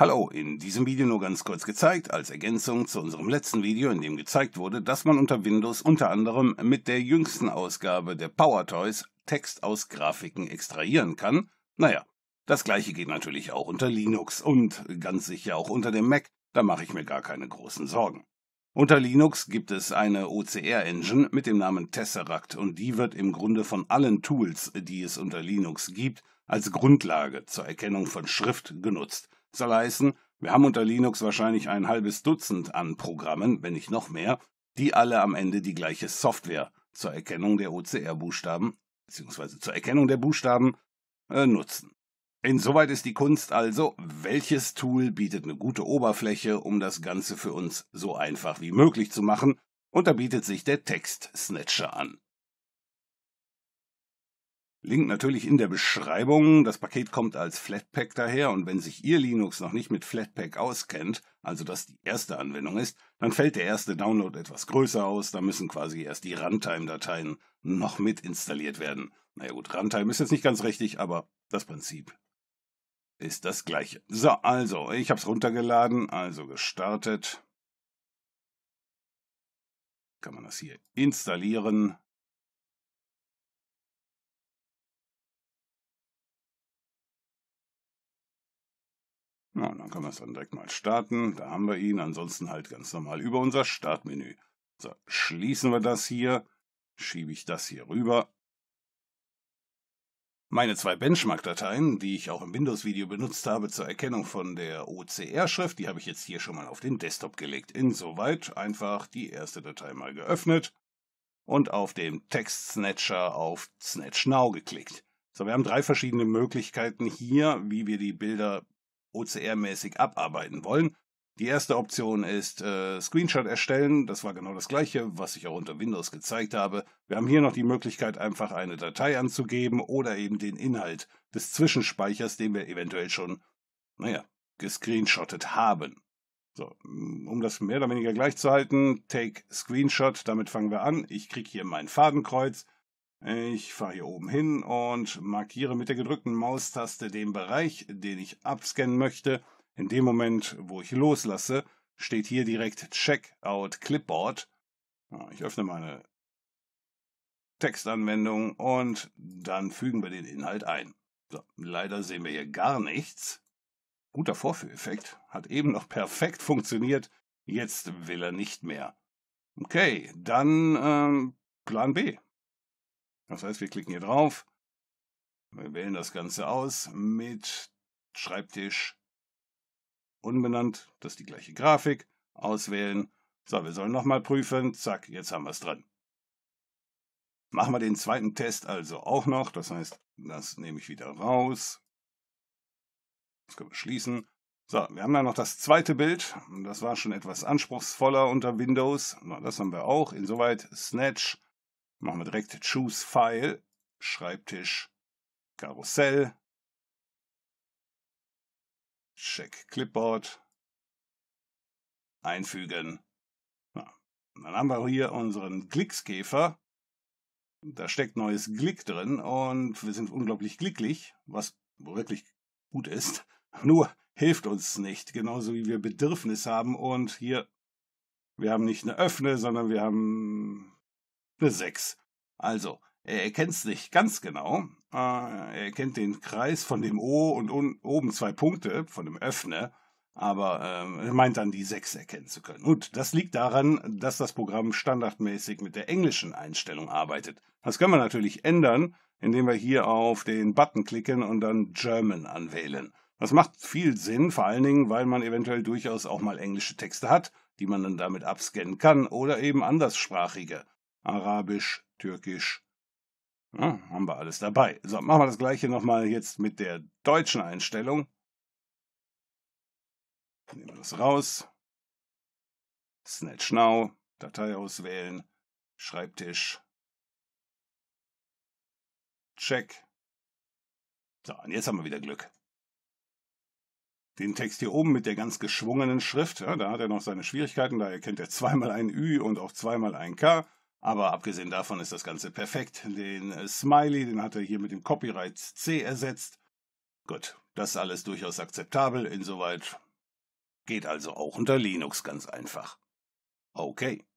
Hallo, in diesem Video nur ganz kurz gezeigt, als Ergänzung zu unserem letzten Video, in dem gezeigt wurde, dass man unter Windows unter anderem mit der jüngsten Ausgabe der Power Toys Text aus Grafiken extrahieren kann. Naja, das gleiche geht natürlich auch unter Linux und ganz sicher auch unter dem Mac, da mache ich mir gar keine großen Sorgen. Unter Linux gibt es eine OCR-Engine mit dem Namen Tesseract und die wird im Grunde von allen Tools, die es unter Linux gibt, als Grundlage zur Erkennung von Schrift genutzt. Soll heißen, wir haben unter Linux wahrscheinlich ein halbes Dutzend an Programmen, wenn nicht noch mehr, die alle am Ende die gleiche Software zur Erkennung der OCR-Buchstaben bzw. zur Erkennung der Buchstaben äh, nutzen. Insoweit ist die Kunst also, welches Tool bietet eine gute Oberfläche, um das Ganze für uns so einfach wie möglich zu machen, und da bietet sich der Text Snatcher an. Link natürlich in der Beschreibung. Das Paket kommt als Flatpak daher und wenn sich Ihr Linux noch nicht mit Flatpak auskennt, also das die erste Anwendung ist, dann fällt der erste Download etwas größer aus. Da müssen quasi erst die Runtime-Dateien noch mit installiert werden. Naja gut, Runtime ist jetzt nicht ganz richtig, aber das Prinzip ist das gleiche. So, also, ich habe es runtergeladen, also gestartet. Kann man das hier installieren. Ja, dann können wir es dann direkt mal starten. Da haben wir ihn. Ansonsten halt ganz normal über unser Startmenü. So, schließen wir das hier. Schiebe ich das hier rüber. Meine zwei Benchmark-Dateien, die ich auch im Windows-Video benutzt habe zur Erkennung von der OCR-Schrift, die habe ich jetzt hier schon mal auf den Desktop gelegt. Insoweit einfach die erste Datei mal geöffnet und auf dem Text-Snatcher auf Snatch Now geklickt. So, wir haben drei verschiedene Möglichkeiten hier, wie wir die Bilder OCR-mäßig abarbeiten wollen. Die erste Option ist äh, Screenshot erstellen. Das war genau das gleiche, was ich auch unter Windows gezeigt habe. Wir haben hier noch die Möglichkeit, einfach eine Datei anzugeben oder eben den Inhalt des Zwischenspeichers, den wir eventuell schon, naja, gescreenshottet haben. So, mm, um das mehr oder weniger gleich zu halten, take Screenshot, damit fangen wir an. Ich kriege hier mein Fadenkreuz ich fahre hier oben hin und markiere mit der gedrückten Maustaste den Bereich, den ich abscannen möchte. In dem Moment, wo ich loslasse, steht hier direkt Checkout Clipboard. Ich öffne meine Textanwendung und dann fügen wir den Inhalt ein. So, leider sehen wir hier gar nichts. Guter Vorführeffekt. Hat eben noch perfekt funktioniert. Jetzt will er nicht mehr. Okay, dann ähm, Plan B. Das heißt, wir klicken hier drauf, wir wählen das Ganze aus mit Schreibtisch unbenannt, das ist die gleiche Grafik, auswählen. So, wir sollen nochmal prüfen, zack, jetzt haben wir es dran. Machen wir den zweiten Test also auch noch, das heißt, das nehme ich wieder raus. Das können wir schließen. So, wir haben dann noch das zweite Bild. Das war schon etwas anspruchsvoller unter Windows. Das haben wir auch. Insoweit Snatch. Machen wir direkt Choose File, Schreibtisch, Karussell, Check Clipboard, einfügen. Na, dann haben wir hier unseren Glickskäfer. Da steckt neues Glick drin und wir sind unglaublich glücklich, was wirklich gut ist. Nur hilft uns nicht, genauso wie wir Bedürfnis haben und hier, wir haben nicht eine Öffne, sondern wir haben für 6. Also, er erkennt es nicht ganz genau. Äh, er erkennt den Kreis von dem O und oben zwei Punkte von dem Öffner, aber ähm, er meint dann die 6 erkennen zu können. Gut, das liegt daran, dass das Programm standardmäßig mit der englischen Einstellung arbeitet. Das können wir natürlich ändern, indem wir hier auf den Button klicken und dann German anwählen. Das macht viel Sinn, vor allen Dingen, weil man eventuell durchaus auch mal englische Texte hat, die man dann damit abscannen kann oder eben anderssprachige. Arabisch, Türkisch. Ja, haben wir alles dabei. So, machen wir das gleiche nochmal jetzt mit der deutschen Einstellung. Nehmen wir das raus. Snatch Now, Datei auswählen, Schreibtisch. Check. So, und jetzt haben wir wieder Glück. Den Text hier oben mit der ganz geschwungenen Schrift, ja, da hat er noch seine Schwierigkeiten, da erkennt er zweimal ein Ü und auch zweimal ein K. Aber abgesehen davon ist das Ganze perfekt. Den äh, Smiley, den hat er hier mit dem Copyright C ersetzt. Gut, das ist alles durchaus akzeptabel, insoweit geht also auch unter Linux ganz einfach. Okay.